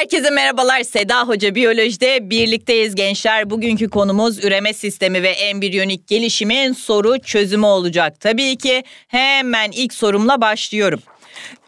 Herkese merhabalar. Seda Hoca Biyoloji'de birlikteyiz gençler. Bugünkü konumuz üreme sistemi ve embriyonik gelişimin soru çözümü olacak. Tabii ki hemen ilk sorumla başlıyorum.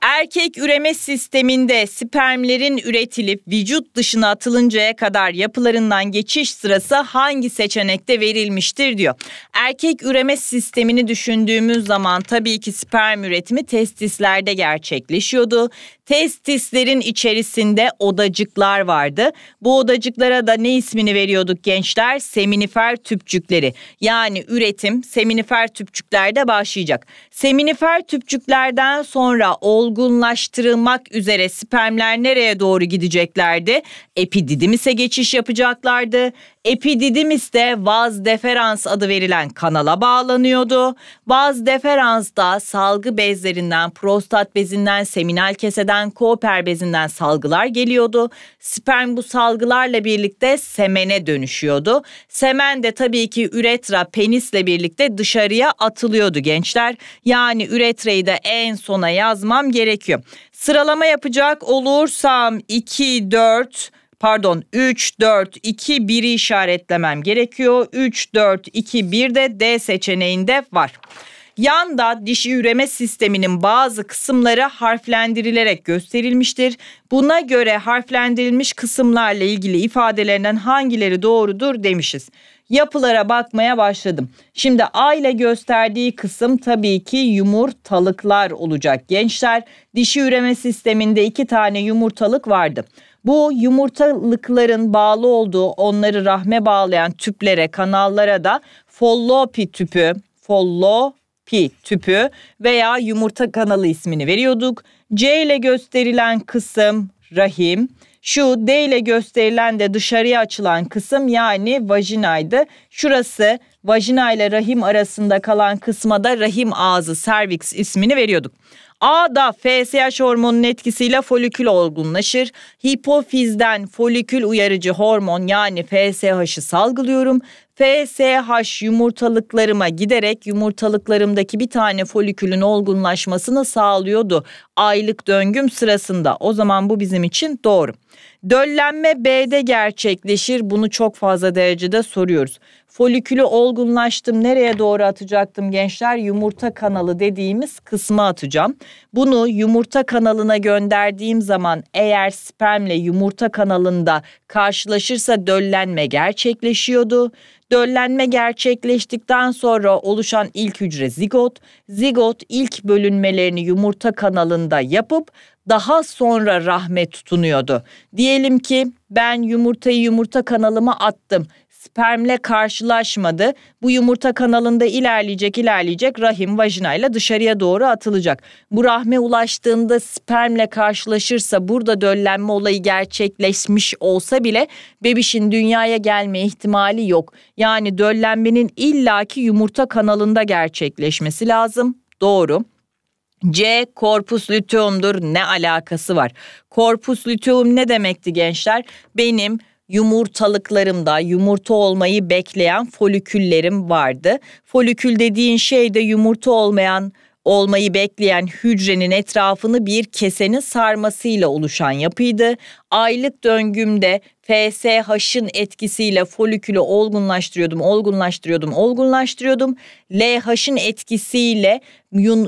Erkek üreme sisteminde spermlerin üretilip vücut dışına atılıncaya kadar yapılarından geçiş sırası hangi seçenekte verilmiştir diyor. Erkek üreme sistemini düşündüğümüz zaman tabii ki sperm üretimi testislerde gerçekleşiyordu. Testislerin içerisinde odacıklar vardı. Bu odacıklara da ne ismini veriyorduk gençler? Seminifer tüpçükleri. Yani üretim seminifer tüpçüklerde başlayacak. Seminifer tüpçüklerden sonra olgunlaştırılmak üzere spermler nereye doğru gideceklerdi? Epididimise geçiş yapacaklardı. Epididimis'te vaz deferans adı verilen kanala bağlanıyordu. Vaz deferans da salgı bezlerinden, prostat bezinden, seminal keseden, kooper bezinden salgılar geliyordu. Sperm bu salgılarla birlikte semene dönüşüyordu. Semen de tabii ki üretra penisle birlikte dışarıya atılıyordu gençler. Yani üretrayı da en sona yazmam gerekiyor. Sıralama yapacak olursam 2, 4, pardon 3 4 2 1'i işaretlemem gerekiyor. 3 4 2 1 de D seçeneğinde var. Yanda dişi üreme sisteminin bazı kısımları harflendirilerek gösterilmiştir. Buna göre harflendirilmiş kısımlarla ilgili ifadelerinden hangileri doğrudur demişiz. Yapılara bakmaya başladım. Şimdi A ile gösterdiği kısım tabii ki yumurtalıklar olacak gençler. Dişi üreme sisteminde iki tane yumurtalık vardı. Bu yumurtalıkların bağlı olduğu onları rahme bağlayan tüplere, kanallara da Follopi tüpü, Follopi tüpü veya yumurta kanalı ismini veriyorduk. C ile gösterilen kısım rahim. Şu D ile gösterilen de dışarıya açılan kısım yani vajinaydı. Şurası vajina ile rahim arasında kalan kısma da rahim ağzı serviks ismini veriyorduk. A'da FSH hormonunun etkisiyle folikül olgunlaşır. Hipofizden folikül uyarıcı hormon yani FSH'ı salgılıyorum. FSH yumurtalıklarıma giderek yumurtalıklarımdaki bir tane folikülün olgunlaşmasını sağlıyordu. Aylık döngüm sırasında. O zaman bu bizim için doğru. Döllenme B'de gerçekleşir. Bunu çok fazla derecede soruyoruz. Folikülü olgunlaştım. Nereye doğru atacaktım gençler? Yumurta kanalı dediğimiz kısma atacağım. Bunu yumurta kanalına gönderdiğim zaman eğer spermle yumurta kanalında karşılaşırsa döllenme gerçekleşiyordu. Döllenme gerçekleştikten sonra oluşan ilk hücre zigot. Zigot ilk bölünmelerini yumurta kanalında yapıp daha sonra rahme tutunuyordu. Diyelim ki ben yumurtayı yumurta kanalıma attım. Spermle karşılaşmadı. Bu yumurta kanalında ilerleyecek ilerleyecek rahim vajinayla dışarıya doğru atılacak. Bu rahme ulaştığında spermle karşılaşırsa burada döllenme olayı gerçekleşmiş olsa bile bebişin dünyaya gelme ihtimali yok. Yani döllenmenin illaki yumurta kanalında gerçekleşmesi lazım. Doğru. C korpus luteumdur. Ne alakası var? Korpus luteum ne demekti gençler? Benim yumurtalıklarımda yumurta olmayı bekleyen foliküllerim vardı. Folikül dediğin şey de yumurta olmayan Olmayı bekleyen hücrenin etrafını bir kesenin sarmasıyla oluşan yapıydı. Aylık döngümde FSH'ın etkisiyle folikülü olgunlaştırıyordum, olgunlaştırıyordum, olgunlaştırıyordum. LH'ın etkisiyle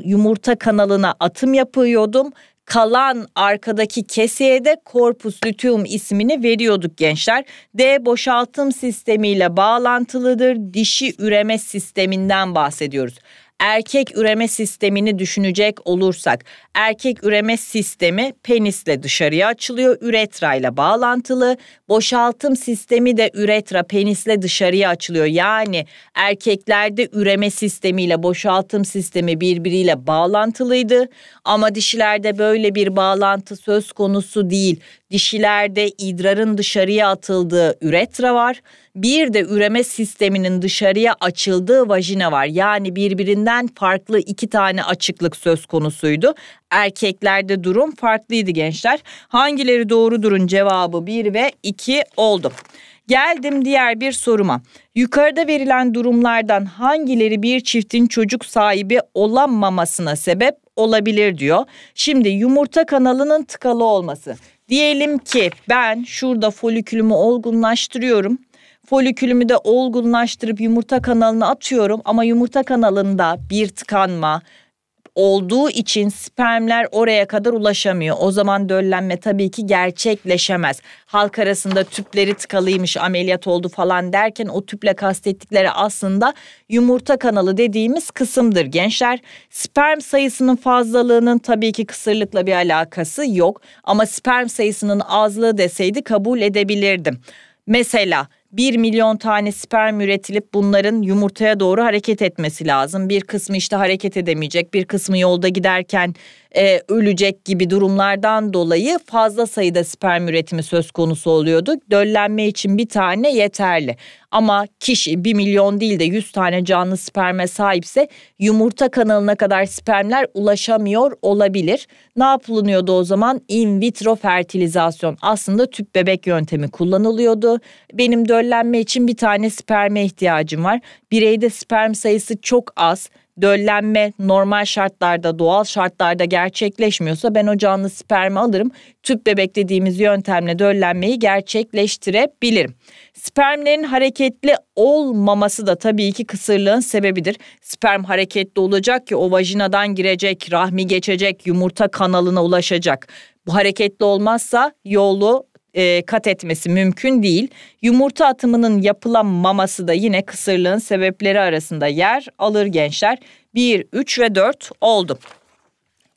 yumurta kanalına atım yapıyordum kalan arkadaki keseye de korpus luteum ismini veriyorduk gençler. D boşaltım sistemiyle bağlantılıdır. Dişi üreme sisteminden bahsediyoruz erkek üreme sistemini düşünecek olursak erkek üreme sistemi penisle dışarıya açılıyor, üretra ile bağlantılı. Boşaltım sistemi de üretra penisle dışarıya açılıyor. Yani erkeklerde üreme sistemi ile boşaltım sistemi birbiriyle bağlantılıydı ama dişilerde böyle bir bağlantı söz konusu değil. Dişilerde idrarın dışarıya atıldığı üretra var. Bir de üreme sisteminin dışarıya açıldığı vajina var. Yani birbirinden birbirinden farklı iki tane açıklık söz konusuydu. Erkeklerde durum farklıydı gençler. Hangileri doğrudurun cevabı 1 ve 2 oldu. Geldim diğer bir soruma. Yukarıda verilen durumlardan hangileri bir çiftin çocuk sahibi olamamasına sebep olabilir diyor. Şimdi yumurta kanalının tıkalı olması. Diyelim ki ben şurada folikülümü olgunlaştırıyorum folikülümü de olgunlaştırıp yumurta kanalına atıyorum ama yumurta kanalında bir tıkanma olduğu için spermler oraya kadar ulaşamıyor. O zaman döllenme tabii ki gerçekleşemez. Halk arasında tüpleri tıkalıymış ameliyat oldu falan derken o tüple kastettikleri aslında yumurta kanalı dediğimiz kısımdır gençler. Sperm sayısının fazlalığının tabii ki kısırlıkla bir alakası yok ama sperm sayısının azlığı deseydi kabul edebilirdim. Mesela 1 milyon tane sperm üretilip bunların yumurtaya doğru hareket etmesi lazım. Bir kısmı işte hareket edemeyecek, bir kısmı yolda giderken e, ölecek gibi durumlardan dolayı fazla sayıda sperm üretimi söz konusu oluyordu. Döllenme için bir tane yeterli. Ama kişi 1 milyon değil de 100 tane canlı sperme sahipse yumurta kanalına kadar spermler ulaşamıyor olabilir. Ne yapılıyordu o zaman? In vitro fertilizasyon. Aslında tüp bebek yöntemi kullanılıyordu. Benim döllenme için bir tane sperme ihtiyacım var. Bireyde sperm sayısı çok az döllenme normal şartlarda, doğal şartlarda gerçekleşmiyorsa ben o canlı spermi alırım. Tüp bebek dediğimiz yöntemle döllenmeyi gerçekleştirebilirim. Spermlerin hareketli olmaması da tabii ki kısırlığın sebebidir. Sperm hareketli olacak ki o vajinadan girecek, rahmi geçecek, yumurta kanalına ulaşacak. Bu hareketli olmazsa yolu e, kat etmesi mümkün değil. Yumurta atımının yapılan da yine kısırlığın sebepleri arasında yer alır gençler. 1, 3 ve 4 oldu.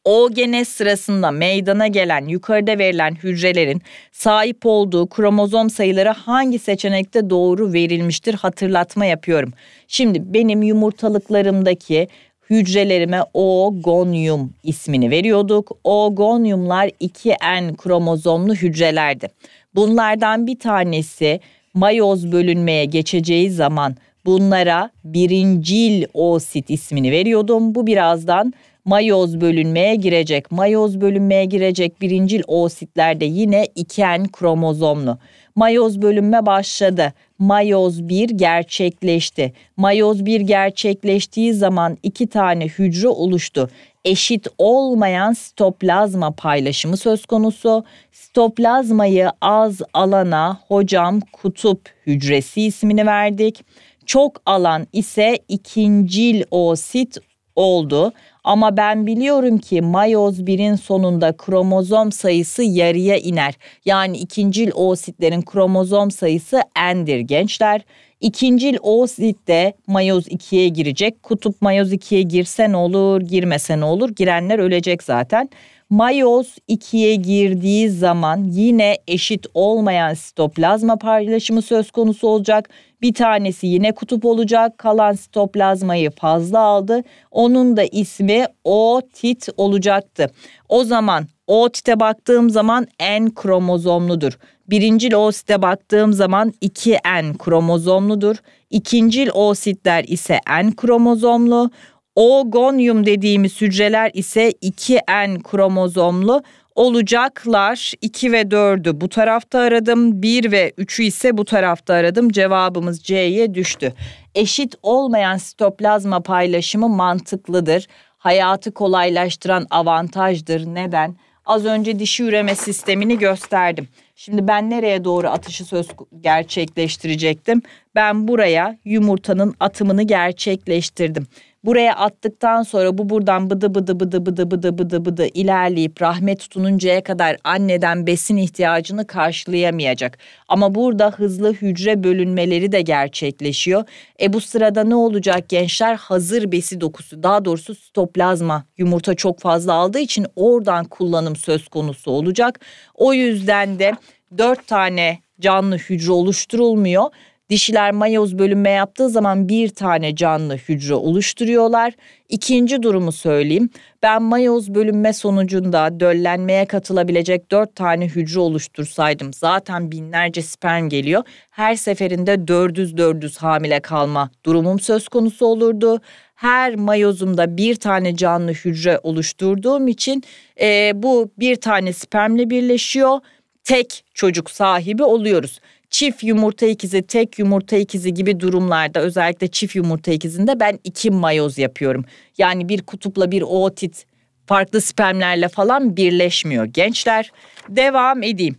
O genez sırasında meydana gelen yukarıda verilen hücrelerin sahip olduğu kromozom sayıları hangi seçenekte doğru verilmiştir hatırlatma yapıyorum. Şimdi benim yumurtalıklarımdaki hücrelerime oogonyum ismini veriyorduk. Oogonyumlar 2N kromozomlu hücrelerdi. Bunlardan bir tanesi mayoz bölünmeye geçeceği zaman bunlara birincil oosit ismini veriyordum. Bu birazdan mayoz bölünmeye girecek. Mayoz bölünmeye girecek birincil oositler de yine 2N kromozomlu. Mayoz bölünme başladı mayoz 1 gerçekleşti. Mayoz 1 gerçekleştiği zaman iki tane hücre oluştu. Eşit olmayan stoplazma paylaşımı söz konusu. Stoplazmayı az alana hocam kutup hücresi ismini verdik. Çok alan ise ikincil oosit oldu. Ama ben biliyorum ki mayoz 1'in sonunda kromozom sayısı yarıya iner. Yani ikincil oositlerin kromozom sayısı n'dir gençler. İkincil oosit de mayoz 2'ye girecek. Kutup mayoz 2'ye girse ne olur, girmese ne olur? Girenler ölecek zaten. Mayoz 2'ye girdiği zaman yine eşit olmayan sitoplazma paylaşımı söz konusu olacak. Bir tanesi yine kutup olacak. Kalan sitoplazmayı fazla aldı. Onun da ismi otit olacaktı. O zaman otite baktığım zaman en kromozomludur. Birincil osite baktığım zaman 2N kromozomludur. İkincil ositler ise N kromozomlu. Oogonyum dediğimiz hücreler ise 2N kromozomlu olacaklar. 2 ve 4'ü bu tarafta aradım. 1 ve 3'ü ise bu tarafta aradım. Cevabımız C'ye düştü. Eşit olmayan sitoplazma paylaşımı mantıklıdır. Hayatı kolaylaştıran avantajdır. Neden? Az önce dişi üreme sistemini gösterdim. Şimdi ben nereye doğru atışı söz gerçekleştirecektim? Ben buraya yumurtanın atımını gerçekleştirdim. Buraya attıktan sonra bu buradan bıdı bıdı bıdı bıdı bıdı bıdı bıdı ilerleyip rahme tutununcaya kadar anneden besin ihtiyacını karşılayamayacak. Ama burada hızlı hücre bölünmeleri de gerçekleşiyor. E bu sırada ne olacak gençler? Hazır besi dokusu daha doğrusu stoplazma yumurta çok fazla aldığı için oradan kullanım söz konusu olacak. O yüzden de dört tane canlı hücre oluşturulmuyor Dişiler mayoz bölünme yaptığı zaman bir tane canlı hücre oluşturuyorlar. İkinci durumu söyleyeyim. Ben mayoz bölünme sonucunda döllenmeye katılabilecek dört tane hücre oluştursaydım zaten binlerce sperm geliyor. Her seferinde dördüz dördüz hamile kalma durumum söz konusu olurdu her mayozumda bir tane canlı hücre oluşturduğum için e, bu bir tane spermle birleşiyor. Tek çocuk sahibi oluyoruz çift yumurta ikizi, tek yumurta ikizi gibi durumlarda özellikle çift yumurta ikizinde ben iki mayoz yapıyorum. Yani bir kutupla bir ootit farklı spermlerle falan birleşmiyor gençler. Devam edeyim.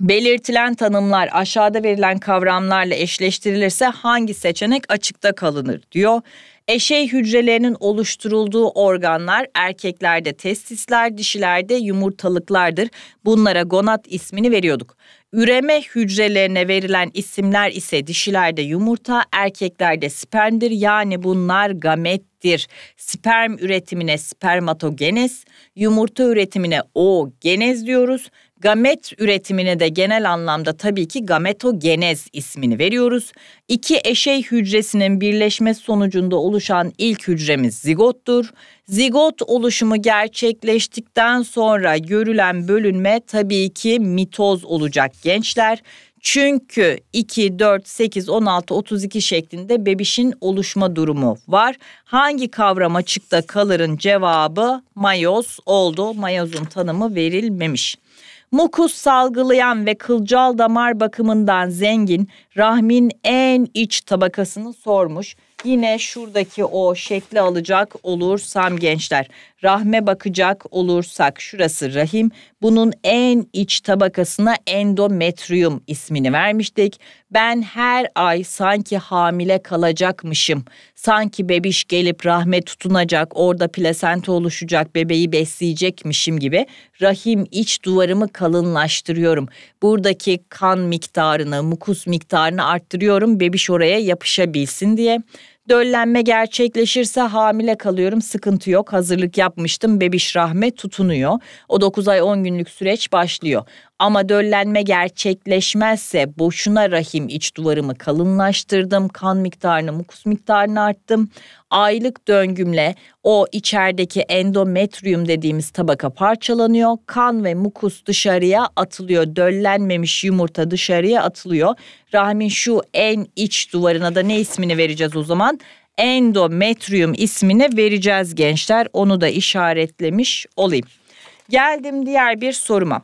Belirtilen tanımlar aşağıda verilen kavramlarla eşleştirilirse hangi seçenek açıkta kalınır diyor. Eşey hücrelerinin oluşturulduğu organlar erkeklerde testisler, dişilerde yumurtalıklardır. Bunlara gonat ismini veriyorduk. Üreme hücrelerine verilen isimler ise dişilerde yumurta, erkeklerde spermdir. Yani bunlar gamettir. Sperm üretimine spermatogenez, yumurta üretimine oogenez diyoruz Gamet üretimine de genel anlamda tabii ki gametogenez ismini veriyoruz. İki eşey hücresinin birleşme sonucunda oluşan ilk hücremiz zigottur. Zigot oluşumu gerçekleştikten sonra görülen bölünme tabii ki mitoz olacak gençler. Çünkü 2, 4, 8, 16, 32 şeklinde bebişin oluşma durumu var. Hangi kavram açıkta kalırın cevabı mayoz oldu. Mayozun tanımı verilmemiş. Mukus salgılayan ve kılcal damar bakımından zengin rahmin en iç tabakasını sormuş. Yine şuradaki o şekli alacak olursam gençler rahme bakacak olursak şurası rahim. Bunun en iç tabakasına endometrium ismini vermiştik. Ben her ay sanki hamile kalacakmışım. Sanki bebiş gelip rahme tutunacak, orada plasenta oluşacak, bebeği besleyecekmişim gibi rahim iç duvarımı kalınlaştırıyorum. Buradaki kan miktarını, mukus miktarını arttırıyorum bebiş oraya yapışabilsin diye. Döllenme gerçekleşirse hamile kalıyorum sıkıntı yok hazırlık yapmıştım bebiş rahme tutunuyor. O 9 ay 10 günlük süreç başlıyor. Ama döllenme gerçekleşmezse boşuna rahim iç duvarımı kalınlaştırdım, kan miktarını, mukus miktarını arttım. Aylık döngümle o içerideki endometrium dediğimiz tabaka parçalanıyor. Kan ve mukus dışarıya atılıyor. Döllenmemiş yumurta dışarıya atılıyor. Rahmin şu en iç duvarına da ne ismini vereceğiz o zaman? endometrium ismini vereceğiz gençler. Onu da işaretlemiş olayım. Geldim diğer bir soruma.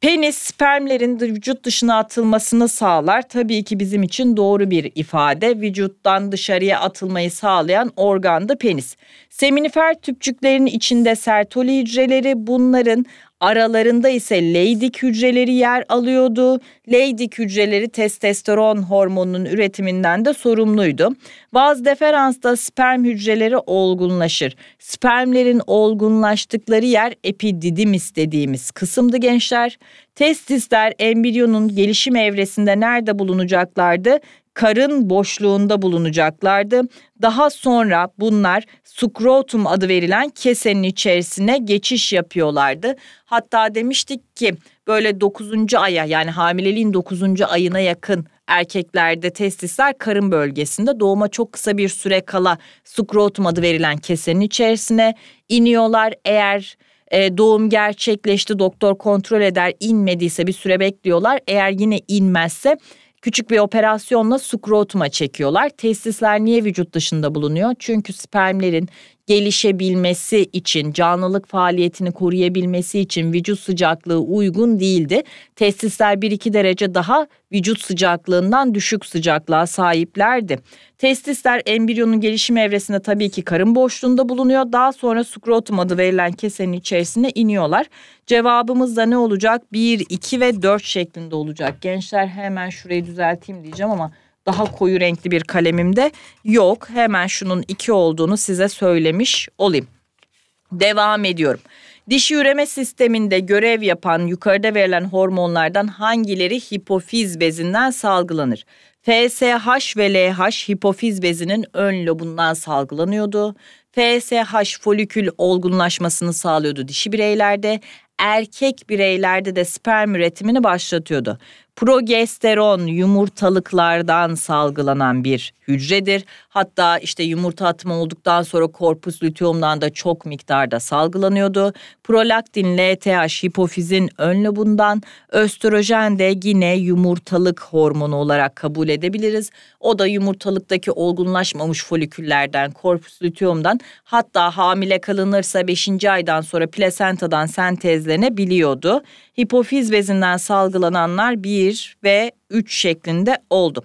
Penis spermlerin vücut dışına atılmasını sağlar. Tabii ki bizim için doğru bir ifade. Vücuttan dışarıya atılmayı sağlayan organ da penis. Seminifer tüpçüklerin içinde sertoli hücreleri bunların Aralarında ise Leydig hücreleri yer alıyordu. Leydig hücreleri testosteron hormonunun üretiminden de sorumluydu. Vaz deferansta sperm hücreleri olgunlaşır. Spermlerin olgunlaştıkları yer epididim dediğimiz kısımdı gençler. Testisler embriyonun gelişim evresinde nerede bulunacaklardı? Karın boşluğunda bulunacaklardı. Daha sonra bunlar skrotum adı verilen kesenin içerisine geçiş yapıyorlardı. Hatta demiştik ki böyle 9. aya yani hamileliğin 9. ayına yakın erkeklerde testisler karın bölgesinde doğuma çok kısa bir süre kala skrotum adı verilen kesenin içerisine iniyorlar. Eğer e, doğum gerçekleşti doktor kontrol eder inmediyse bir süre bekliyorlar. Eğer yine inmezse küçük bir operasyonla skrotuma çekiyorlar. Testisler niye vücut dışında bulunuyor? Çünkü spermlerin gelişebilmesi için, canlılık faaliyetini koruyabilmesi için vücut sıcaklığı uygun değildi. Testisler 1-2 derece daha vücut sıcaklığından düşük sıcaklığa sahiplerdi. Testisler embriyonun gelişim evresinde tabii ki karın boşluğunda bulunuyor. Daha sonra skrotum adı verilen kesenin içerisine iniyorlar. Cevabımız da ne olacak? 1, 2 ve 4 şeklinde olacak. Gençler hemen şurayı düzelteyim diyeceğim ama daha koyu renkli bir kalemimde yok. Hemen şunun iki olduğunu size söylemiş olayım. Devam ediyorum. Dişi üreme sisteminde görev yapan yukarıda verilen hormonlardan hangileri hipofiz bezinden salgılanır? FSH ve LH hipofiz bezinin ön lobundan salgılanıyordu. FSH folikül olgunlaşmasını sağlıyordu dişi bireylerde. Erkek bireylerde de sperm üretimini başlatıyordu progesteron yumurtalıklardan salgılanan bir hücredir. Hatta işte yumurta atımı olduktan sonra korpus luteumdan da çok miktarda salgılanıyordu. Prolaktin, LTH, hipofizin ön lobundan, östrojen de yine yumurtalık hormonu olarak kabul edebiliriz. O da yumurtalıktaki olgunlaşmamış foliküllerden, korpus luteumdan hatta hamile kalınırsa 5. aydan sonra plasentadan sentezlenebiliyordu. Hipofiz bezinden salgılananlar bir 1 ve 3 şeklinde oldu.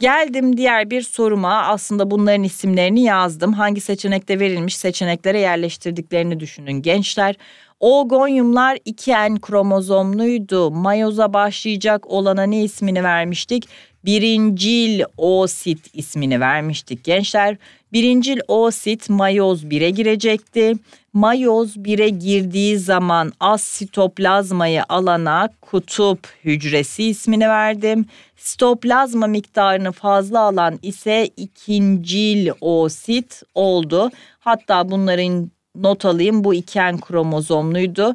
Geldim diğer bir soruma aslında bunların isimlerini yazdım. Hangi seçenekte verilmiş seçeneklere yerleştirdiklerini düşünün gençler. Ogonyumlar 2N kromozomluydu. Mayoza başlayacak olana ne ismini vermiştik? Birincil oosit ismini vermiştik gençler. Birincil oosit mayoz 1'e girecekti mayoz 1'e girdiği zaman az sitoplazmayı alana kutup hücresi ismini verdim. Sitoplazma miktarını fazla alan ise ikincil oosit oldu. Hatta bunların not alayım bu iken kromozomluydu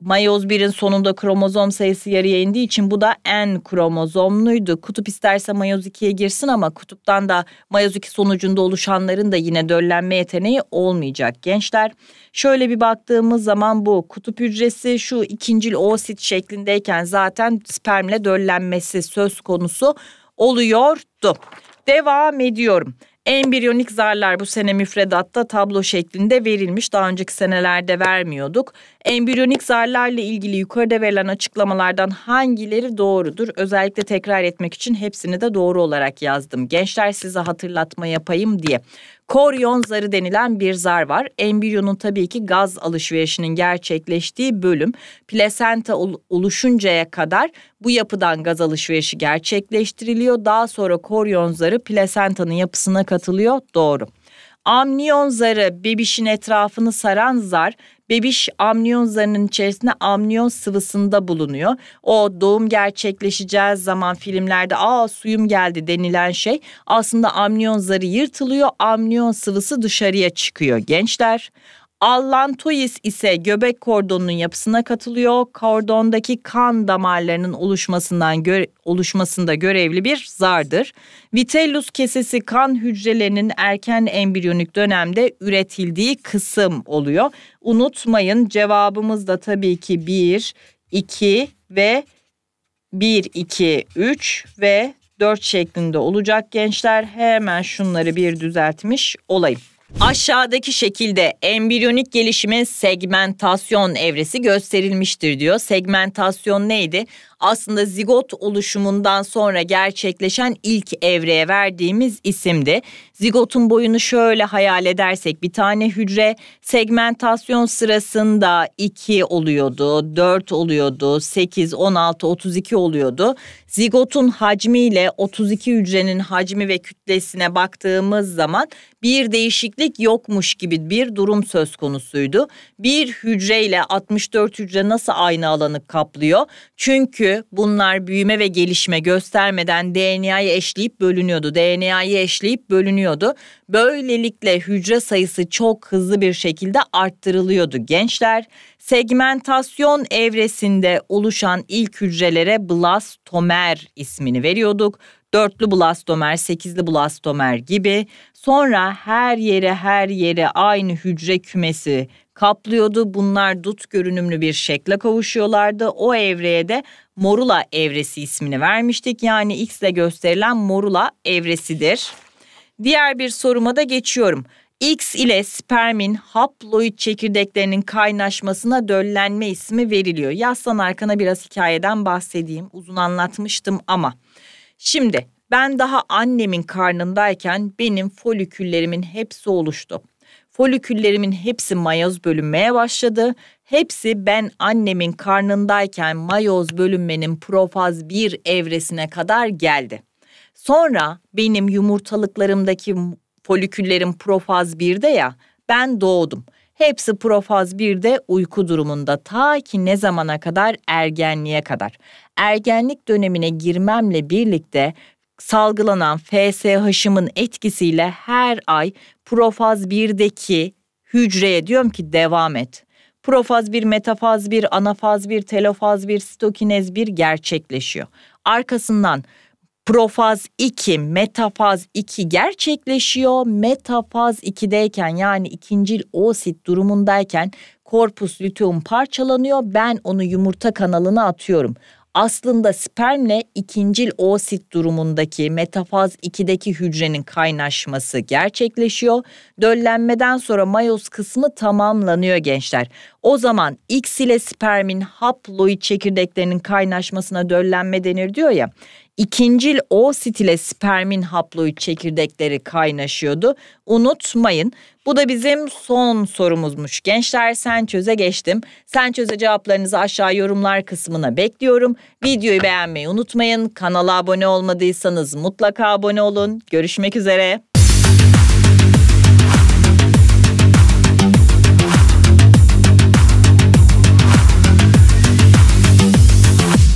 mayoz 1'in sonunda kromozom sayısı yarıya indiği için bu da en kromozomluydu. Kutup isterse mayoz 2'ye girsin ama kutuptan da mayoz 2 sonucunda oluşanların da yine döllenme yeteneği olmayacak gençler. Şöyle bir baktığımız zaman bu kutup hücresi şu ikincil oosit şeklindeyken zaten spermle döllenmesi söz konusu oluyordu. Devam ediyorum. Embriyonik zarlar bu sene müfredatta tablo şeklinde verilmiş. Daha önceki senelerde vermiyorduk. Embriyonik zarlarla ilgili yukarıda verilen açıklamalardan hangileri doğrudur? Özellikle tekrar etmek için hepsini de doğru olarak yazdım. Gençler size hatırlatma yapayım diye. Koryon zarı denilen bir zar var. Embriyonun tabii ki gaz alışverişinin gerçekleştiği bölüm plasenta oluşuncaya kadar bu yapıdan gaz alışverişi gerçekleştiriliyor. Daha sonra koryon zarı plasentanın yapısına katılıyor. Doğru. Amniyon zarı bebişin etrafını saran zar bebiş amniyon zarının içerisinde amniyon sıvısında bulunuyor. O doğum gerçekleşeceği zaman filmlerde aa suyum geldi denilen şey aslında amniyon zarı yırtılıyor amniyon sıvısı dışarıya çıkıyor gençler. Allantois ise göbek kordonunun yapısına katılıyor. Kordondaki kan damarlarının oluşmasından göre, oluşmasında görevli bir zardır. Vitellus kesesi kan hücrelerinin erken embriyonik dönemde üretildiği kısım oluyor. Unutmayın cevabımız da tabii ki 1, 2 ve 1, 2, 3 ve 4 şeklinde olacak gençler. Hemen şunları bir düzeltmiş olayım. Aşağıdaki şekilde embriyonik gelişimin segmentasyon evresi gösterilmiştir diyor. Segmentasyon neydi? aslında zigot oluşumundan sonra gerçekleşen ilk evreye verdiğimiz isimdi. Zigotun boyunu şöyle hayal edersek bir tane hücre segmentasyon sırasında 2 oluyordu, 4 oluyordu, 8, 16, 32 oluyordu. Zigotun hacmiyle 32 hücrenin hacmi ve kütlesine baktığımız zaman bir değişiklik yokmuş gibi bir durum söz konusuydu. Bir hücreyle 64 hücre nasıl aynı alanı kaplıyor? Çünkü çünkü bunlar büyüme ve gelişme göstermeden DNA'yı eşleyip bölünüyordu. DNA'yı eşleyip bölünüyordu. Böylelikle hücre sayısı çok hızlı bir şekilde arttırılıyordu gençler. Segmentasyon evresinde oluşan ilk hücrelere blastomer ismini veriyorduk dörtlü blastomer, sekizli blastomer gibi. Sonra her yere her yere aynı hücre kümesi kaplıyordu. Bunlar dut görünümlü bir şekle kavuşuyorlardı. O evreye de Morula evresi ismini vermiştik. Yani X ile gösterilen Morula evresidir. Diğer bir soruma da geçiyorum. X ile spermin haploid çekirdeklerinin kaynaşmasına döllenme ismi veriliyor. Yaslan arkana biraz hikayeden bahsedeyim. Uzun anlatmıştım ama. Şimdi ben daha annemin karnındayken benim foliküllerimin hepsi oluştu. Foliküllerimin hepsi mayoz bölünmeye başladı. Hepsi ben annemin karnındayken mayoz bölünmenin profaz 1 evresine kadar geldi. Sonra benim yumurtalıklarımdaki foliküllerim profaz 1'de ya ben doğdum. Hepsi profaz 1'de uyku durumunda ta ki ne zamana kadar ergenliğe kadar. Ergenlik dönemine girmemle birlikte salgılanan FSH'ımın etkisiyle her ay profaz 1'deki hücreye diyorum ki devam et. Profaz 1, metafaz 1, anafaz 1, telofaz 1, stokinez 1 gerçekleşiyor. Arkasından profaz 2, metafaz 2 gerçekleşiyor. Metafaz 2'deyken yani ikincil oosit durumundayken korpus luteum parçalanıyor. Ben onu yumurta kanalına atıyorum aslında spermle ikincil oosit durumundaki metafaz 2'deki hücrenin kaynaşması gerçekleşiyor. Döllenmeden sonra mayoz kısmı tamamlanıyor gençler. O zaman X ile spermin haploid çekirdeklerinin kaynaşmasına döllenme denir diyor ya. İkincil O stile spermin haploid çekirdekleri kaynaşıyordu. Unutmayın. Bu da bizim son sorumuzmuş. Gençler sen çöze geçtim. Sen çöze cevaplarınızı aşağı yorumlar kısmına bekliyorum. Videoyu beğenmeyi unutmayın. Kanala abone olmadıysanız mutlaka abone olun. Görüşmek üzere.